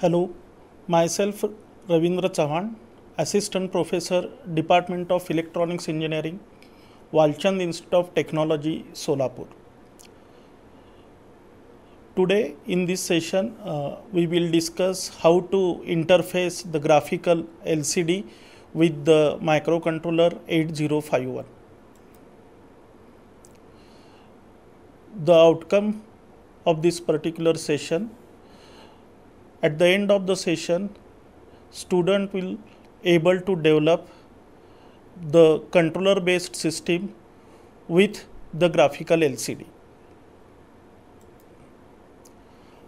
Hello, myself Ravindra Chavan, Assistant Professor, Department of Electronics Engineering, Walchand Institute of Technology, Solapur. Today, in this session, uh, we will discuss how to interface the graphical LCD with the microcontroller 8051. The outcome of this particular session at the end of the session student will able to develop the controller based system with the graphical LCD.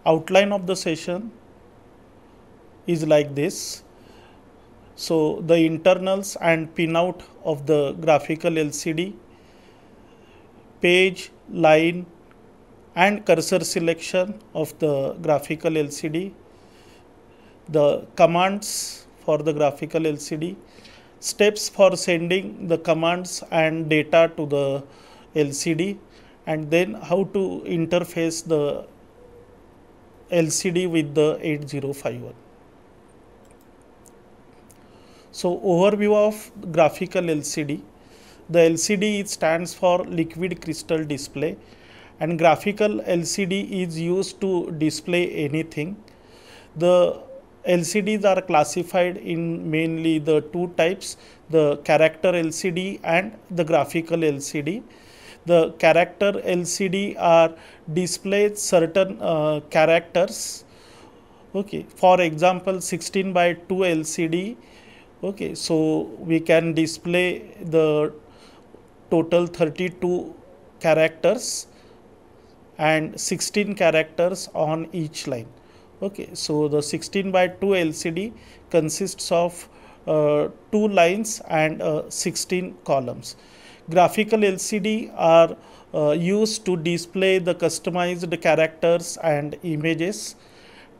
Outline of the session is like this. So the internals and pinout of the graphical LCD, page, line and cursor selection of the graphical LCD the commands for the graphical LCD, steps for sending the commands and data to the LCD, and then how to interface the LCD with the 8051. So overview of graphical LCD. The LCD stands for liquid crystal display and graphical LCD is used to display anything. The LCDs are classified in mainly the two types the character LCD and the graphical LCD. The character LCD are display certain uh, characters okay for example 16 by 2 LCD okay so we can display the total 32 characters and 16 characters on each line okay so the 16 by 2 lcd consists of uh, two lines and uh, 16 columns graphical lcd are uh, used to display the customized characters and images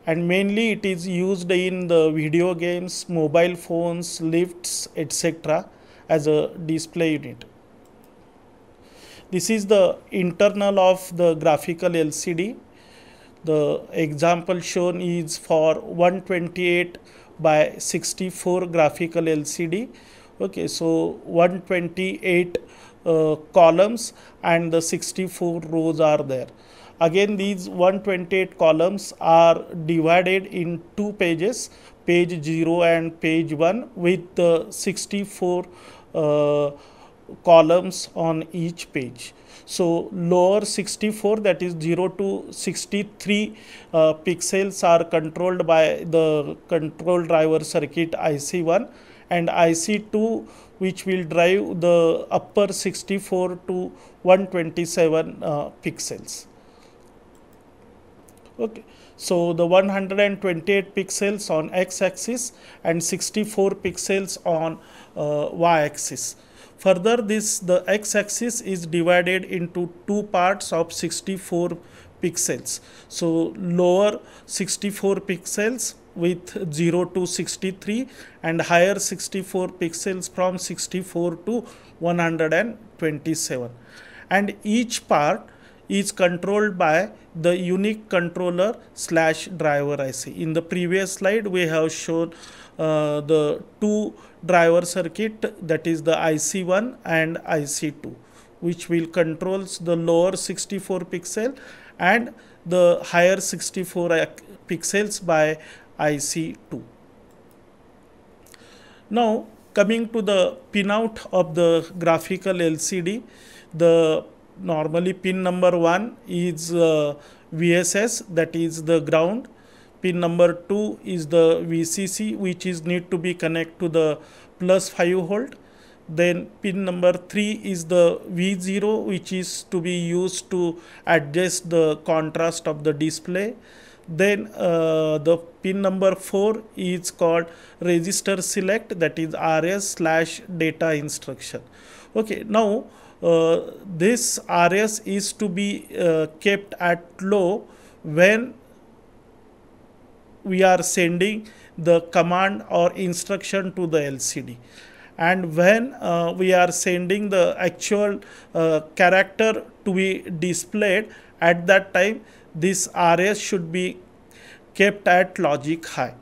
and mainly it is used in the video games mobile phones lifts etc as a display unit this is the internal of the graphical lcd the example shown is for 128 by 64 graphical LCD. Okay, so 128 uh, columns and the 64 rows are there. Again, these 128 columns are divided in two pages, page 0 and page 1 with the 64 uh, columns on each page. So lower 64 that is 0 to 63 uh, pixels are controlled by the control driver circuit IC1 and IC2 which will drive the upper 64 to 127 uh, pixels. Okay. So the 128 pixels on x axis and 64 pixels on uh, y axis. Further, this the x-axis is divided into two parts of 64 pixels. So lower 64 pixels with 0 to 63 and higher 64 pixels from 64 to 127 and each part is controlled by the unique controller slash driver IC. In the previous slide, we have shown uh, the two driver circuit that is the IC1 and IC2 which will controls the lower 64 pixel and the higher 64 pixels by IC2. Now coming to the pinout of the graphical LCD, the normally pin number 1 is uh, VSS that is the ground pin number 2 is the VCC which is need to be connect to the plus 5 volt then pin number 3 is the V0 which is to be used to adjust the contrast of the display then uh, the pin number 4 is called register select that is rs slash data instruction okay now uh, this rs is to be uh, kept at low when we are sending the command or instruction to the lcd and when uh, we are sending the actual uh, character to be displayed at that time this rs should be kept at logic high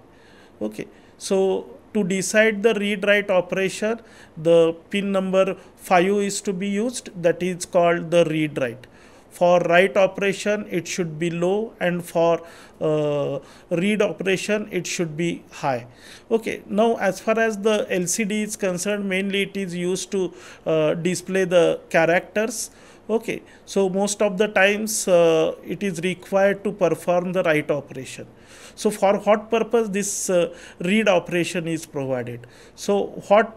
okay so to decide the read write operation the pin number 5 is to be used that is called the read write for write operation it should be low and for uh, read operation it should be high okay now as far as the lcd is concerned mainly it is used to uh, display the characters okay so most of the times uh, it is required to perform the write operation so for what purpose this uh, read operation is provided so what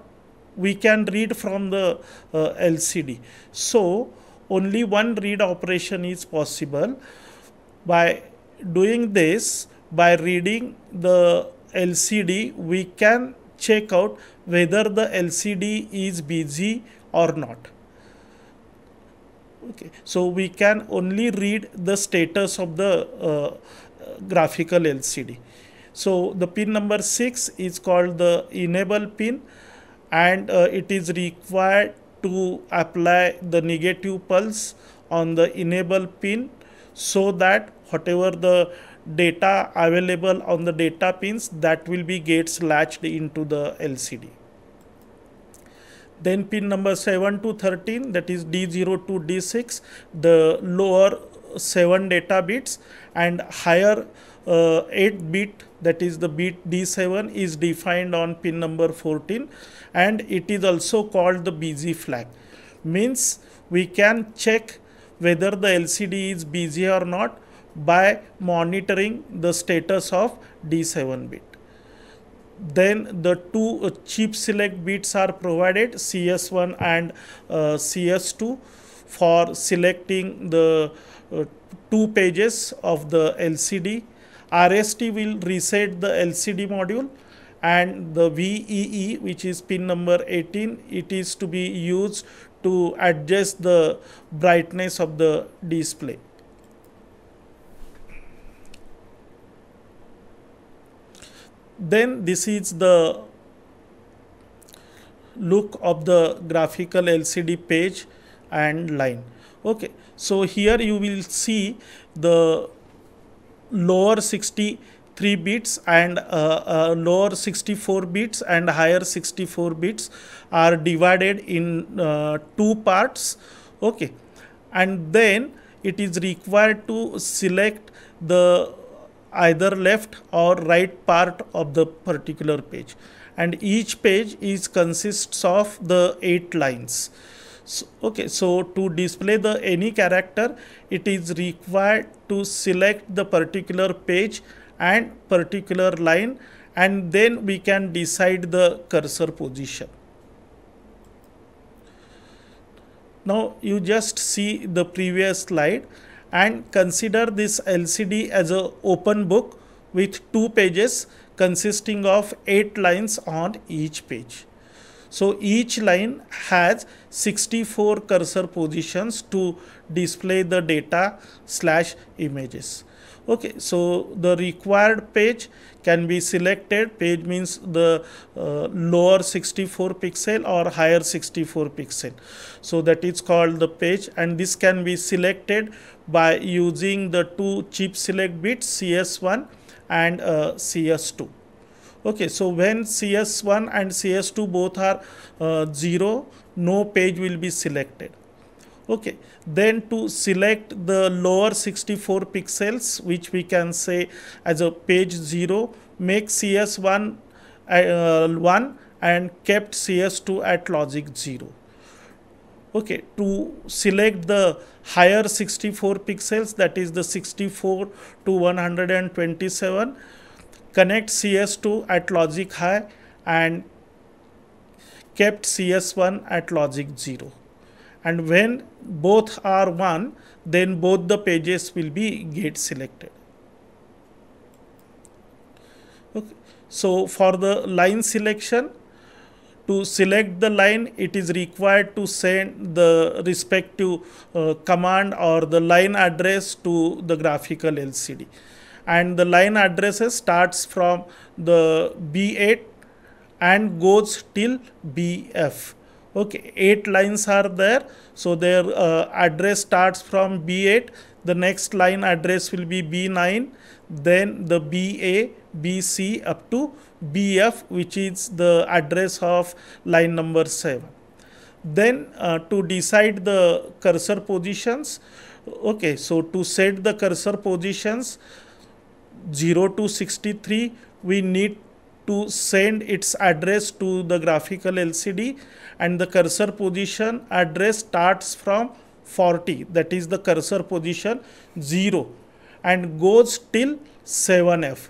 we can read from the uh, lcd so only one read operation is possible by doing this by reading the LCD we can check out whether the LCD is busy or not okay so we can only read the status of the uh, graphical LCD so the pin number 6 is called the enable pin and uh, it is required to apply the negative pulse on the enable pin so that whatever the data available on the data pins that will be gets latched into the LCD. Then pin number 7 to 13 that is D0 to D6 the lower 7 data bits and higher uh, 8 bit that is the bit D7 is defined on pin number 14 and it is also called the busy flag. Means we can check whether the LCD is busy or not by monitoring the status of D7 bit. Then the two uh, chip select bits are provided CS1 and uh, CS2 for selecting the uh, two pages of the LCD RST will reset the LCD module and the VEE which is pin number 18 it is to be used to adjust the brightness of the display. Then this is the look of the graphical LCD page and line. Okay, so here you will see the lower 63 bits and uh, uh, lower 64 bits and higher 64 bits are divided in uh, two parts okay and then it is required to select the either left or right part of the particular page and each page is consists of the eight lines so, okay so to display the any character it is required to select the particular page and particular line and then we can decide the cursor position now you just see the previous slide and consider this lcd as a open book with two pages consisting of eight lines on each page so each line has 64 cursor positions to display the data slash images. Okay, so the required page can be selected. Page means the uh, lower 64 pixel or higher 64 pixel. So that is called the page and this can be selected by using the two chip select bits CS1 and uh, CS2 okay so when cs1 and cs2 both are uh, 0 no page will be selected okay then to select the lower 64 pixels which we can say as a page 0 make cs1 uh, 1 and kept cs2 at logic 0 okay to select the higher 64 pixels that is the 64 to 127 connect CS2 at logic high and kept CS1 at logic 0. And when both are 1, then both the pages will be get selected. Okay. So for the line selection, to select the line, it is required to send the respective uh, command or the line address to the graphical LCD and the line addresses starts from the B8 and goes till BF. Okay, 8 lines are there. So their uh, address starts from B8. The next line address will be B9, then the BA, BC up to BF, which is the address of line number 7. Then uh, to decide the cursor positions, okay, so to set the cursor positions, 0 to 63 we need to send its address to the graphical LCD and the cursor position address starts from 40 that is the cursor position 0 and goes till 7F.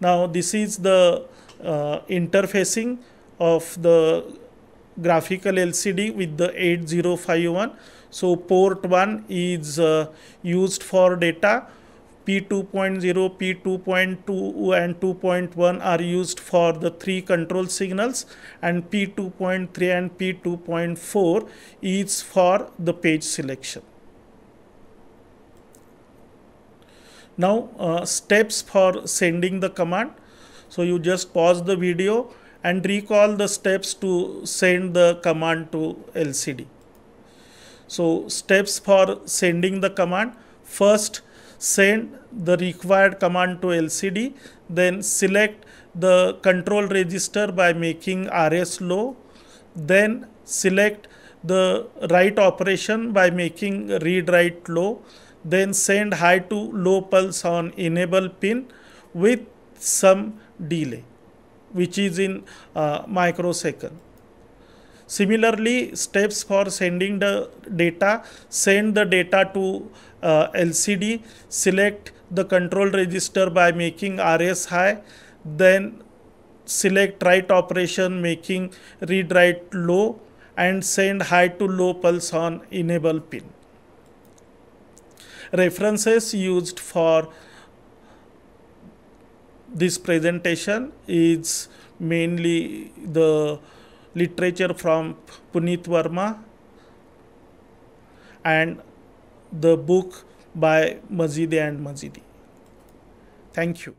Now this is the uh, interfacing of the graphical LCD with the 8051. So port 1 is uh, used for data P2.0, P2.2 and 2.1 are used for the three control signals and P2.3 and P2.4 is for the page selection. Now uh, steps for sending the command. So you just pause the video and recall the steps to send the command to LCD. So steps for sending the command. First, send the required command to LCD, then select the control register by making RS low, then select the write operation by making read write low, then send high to low pulse on enable pin with some delay which is in uh, microsecond. Similarly, steps for sending the data, send the data to uh, LCD, select the control register by making RS high, then select write operation making read write low and send high to low pulse on enable pin. References used for this presentation is mainly the literature from Punit Verma and the book by Mazidi and Mazidi. Thank you.